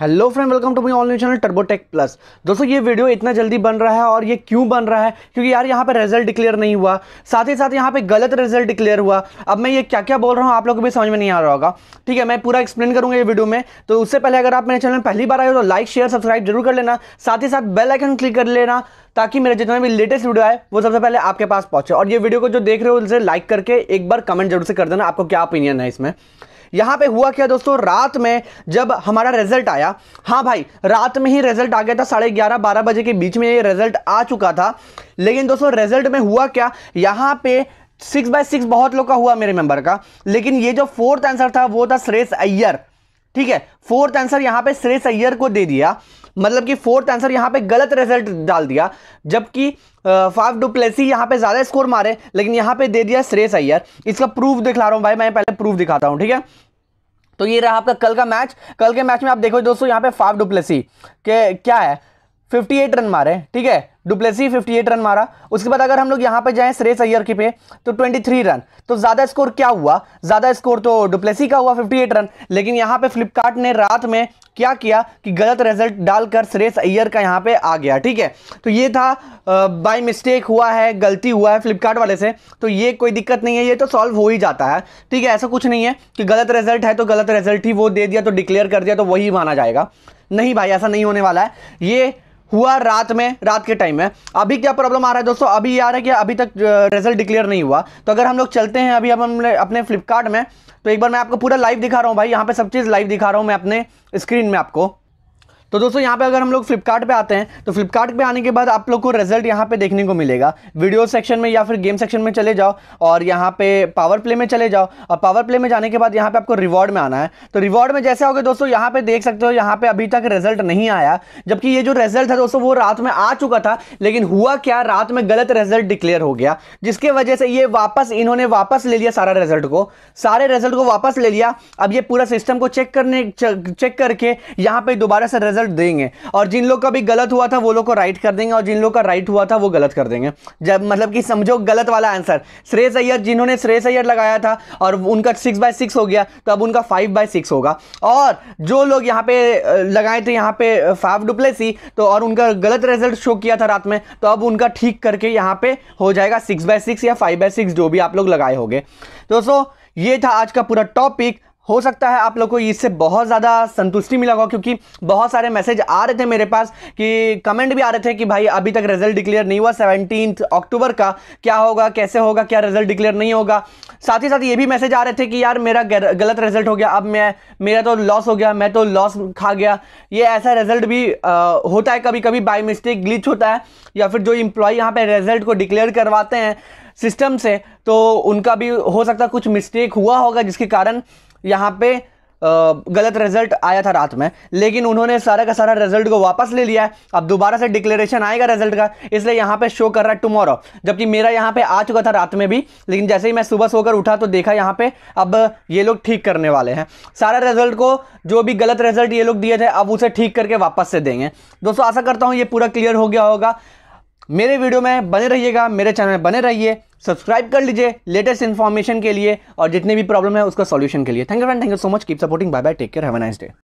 hello friend welcome to my online channel Turbotech plus दोस्तों ये video इतना जल्दी बन रहा है और ये क्यों बन रहा है क्योंकि यार यहाँ पे रिजल्ट डिक्लेयर नहीं हुआ साथ ही साथ यहाँ पे गलत रिजल्ट डिक्लेयर हुआ अब मैं ये क्या क्या बोल रहा हूँ आप लोगों को भी समझ में नहीं आ रहा होगा ठीक है मैं पूरा एक्सप्लेन करूँगा ये वीडियो में तो उससे पहले अगर आप मेरे चैनल पहली बार आए हो तो लाइक शेयर सब्सक्राइब जरूर कर लेना साथ ही साथ बेल आइकन क्लिक कर लेना ताकि मेरे जितना भी लेटेस्ट वीडियो आए वो सबसे पहले आपके पास पहुंचे और ये वीडियो को जो देख रहे हो उसे लाइक करके एक बार कमेंट जरूर से कर देना आपको क्या ओपिनियन है इसमें यहां पे हुआ क्या दोस्तों रात में जब हमारा रिजल्ट आया हाँ भाई रात में ही रिजल्ट आ गया था साढ़े ग्यारह बारह बजे के बीच में ये रिजल्ट आ चुका था लेकिन दोस्तों रिजल्ट में हुआ क्या यहां पे सिक्स बाय सिक्स बहुत लोग का हुआ मेरे मेंबर का लेकिन ये जो फोर्थ आंसर था वो था श्रेष अय्यर ठीक है फोर्थ आंसर यहां पे श्रेष अय्यर को दे दिया मतलब कि फोर्थ आंसर यहाँ पे गलत रिजल्ट डाल दिया जबकि फाफ डुप्लेसी यहाँ पे ज़्यादा स्कोर मारे लेकिन यहाँ पे दे दिया श्रेयस अयर इसका प्रूफ दिखा रहा हूँ भाई मैं पहले प्रूफ दिखाता हूँ ठीक है तो ये रहा आपका कल का मैच कल के मैच में आप देखो दोस्तों यहाँ पे फाफ डुप्लेसी के क्या है 58 रन मारे ठीक है डुप्लेसी 58 रन मारा उसके बाद अगर हम लोग यहाँ पे जाएं श्रेयस अय्यर की पे तो 23 रन तो ज़्यादा स्कोर क्या हुआ ज़्यादा स्कोर तो डुप्लेसी का हुआ 58 रन लेकिन यहाँ पे फ्लिपकार्ट ने रात में क्या किया कि गलत रिजल्ट डालकर श्रेयस अय्यर का यहाँ पे आ गया ठीक है तो ये था बाय मिस्टेक हुआ है गलती हुआ है फ्लिपकार्ट वाले से तो ये कोई दिक्कत नहीं है ये तो सॉल्व हो ही जाता है ठीक है ऐसा कुछ नहीं है कि गलत रिजल्ट है तो गलत रिजल्ट ही वो दे दिया तो डिक्लेयर कर दिया तो वही माना जाएगा नहीं भाई ऐसा नहीं होने वाला है ये हुआ रात में रात के टाइम में अभी क्या प्रॉब्लम आ रहा है दोस्तों अभी ये आ रहा है कि अभी तक रिजल्ट डिक्लेयर नहीं हुआ तो अगर हम लोग चलते हैं अभी हम हमने अपने फ्लिपकार्ट में तो एक बार मैं आपको पूरा लाइव दिखा रहा हूँ भाई यहाँ पे सब चीज़ लाइव दिखा रहा हूँ मैं अपने स्क्रीन में आपको तो दोस्तों यहाँ पे अगर हम लोग फ्लिपकार्ट पे आते हैं तो फ्लिपकार्ट पे आने के बाद आप लोग को रिजल्ट यहाँ पे देखने को मिलेगा वीडियो सेक्शन में या फिर गेम सेक्शन में चले जाओ और यहाँ पे पावर प्ले में चले जाओ और पावर प्ले में जाने के बाद यहाँ पे आपको रिवॉर्ड में आना है तो रिवॉर्ड में जैसे आओगे दोस्तों यहाँ पे देख सकते हो यहाँ पे अभी तक रिजल्ट नहीं आया जबकि ये जो रिजल्ट है दोस्तों वो रात में आ चुका था लेकिन हुआ क्या रात में गलत रिजल्ट डिक्लेयर हो गया जिसके वजह से ये वापस इन्होंने वापस ले लिया सारा रिजल्ट को सारे रिजल्ट को वापस ले लिया अब ये पूरा सिस्टम को चेक करने चेक करके यहाँ पे दोबारा से रिजल्ट आंसर देंगे और जिन लोग का भी गलत हुआ था वो लोग को राइट कर देंगे और जिन लोग का राइट हुआ था वो गलत कर देंगे जब मतलब कि समझो गलत वाला आंसर श्रेयस अय्यर जिन्होंने श्रेयस अय्यर लगाया था और उनका सिक्स बाय सिक्स हो गया तो अब उनका फाइव बाय सिक्स होगा और जो लोग यहाँ पे लगाए थे यहाँ पे फाफ डुप्लेसी तो और उनका गलत रिजल्ट शो किया था रात में तो अब उनका ठीक करके यहाँ पे हो जाएगा सिक्स बाय सिक्स या फाइव बाय सिक्स जो भी आप लोग लगाए होंगे दोस्तों ये था आज का पूरा टॉपिक हो सकता है आप लोग को इससे बहुत ज़्यादा संतुष्टि मिला होगा क्योंकि बहुत सारे मैसेज आ रहे थे मेरे पास कि कमेंट भी आ रहे थे कि भाई अभी तक रिजल्ट डिक्लेयर नहीं हुआ सेवनटीन अक्टूबर का क्या होगा कैसे होगा क्या रिजल्ट डिक्लेयर नहीं होगा साथ ही साथ ये भी मैसेज आ रहे थे कि यार मेरा गलत रिजल्ट हो गया अब मैं मेरा तो लॉस हो गया मैं तो लॉस खा गया ये ऐसा रिजल्ट भी आ, होता है कभी कभी बाई मिस्टेक ग्लिच होता है या फिर जो इम्प्लॉय यहाँ पर रिजल्ट को डिक्लेयर करवाते हैं सिस्टम से तो उनका भी हो सकता कुछ मिस्टेक हुआ होगा जिसके कारण यहाँ पे गलत रिजल्ट आया था रात में लेकिन उन्होंने सारा का सारा रिजल्ट को वापस ले लिया है अब दोबारा से डिक्लेरेशन आएगा रिजल्ट का इसलिए यहाँ पे शो कर रहा है टुमारो जबकि मेरा यहाँ पे आ चुका था रात में भी लेकिन जैसे ही मैं सुबह सोकर उठा तो देखा यहाँ पे अब ये लोग ठीक करने वाले हैं सारा रिजल्ट को जो भी गलत रिजल्ट ये लोग दिए थे अब उसे ठीक करके वापस से देंगे दोस्तों आशा करता हूँ ये पूरा क्लियर हो गया होगा मेरे वीडियो में बने रहिएगा मेरे चैनल में बने रहिए सब्सक्राइब कर लीजिए लेटेस्ट इन्फॉर्मेशन के लिए और जितने भी प्रॉब्लम है उसका सॉल्यूशन के लिए thank you friend thank you so much keep supporting bye bye take care have a nice day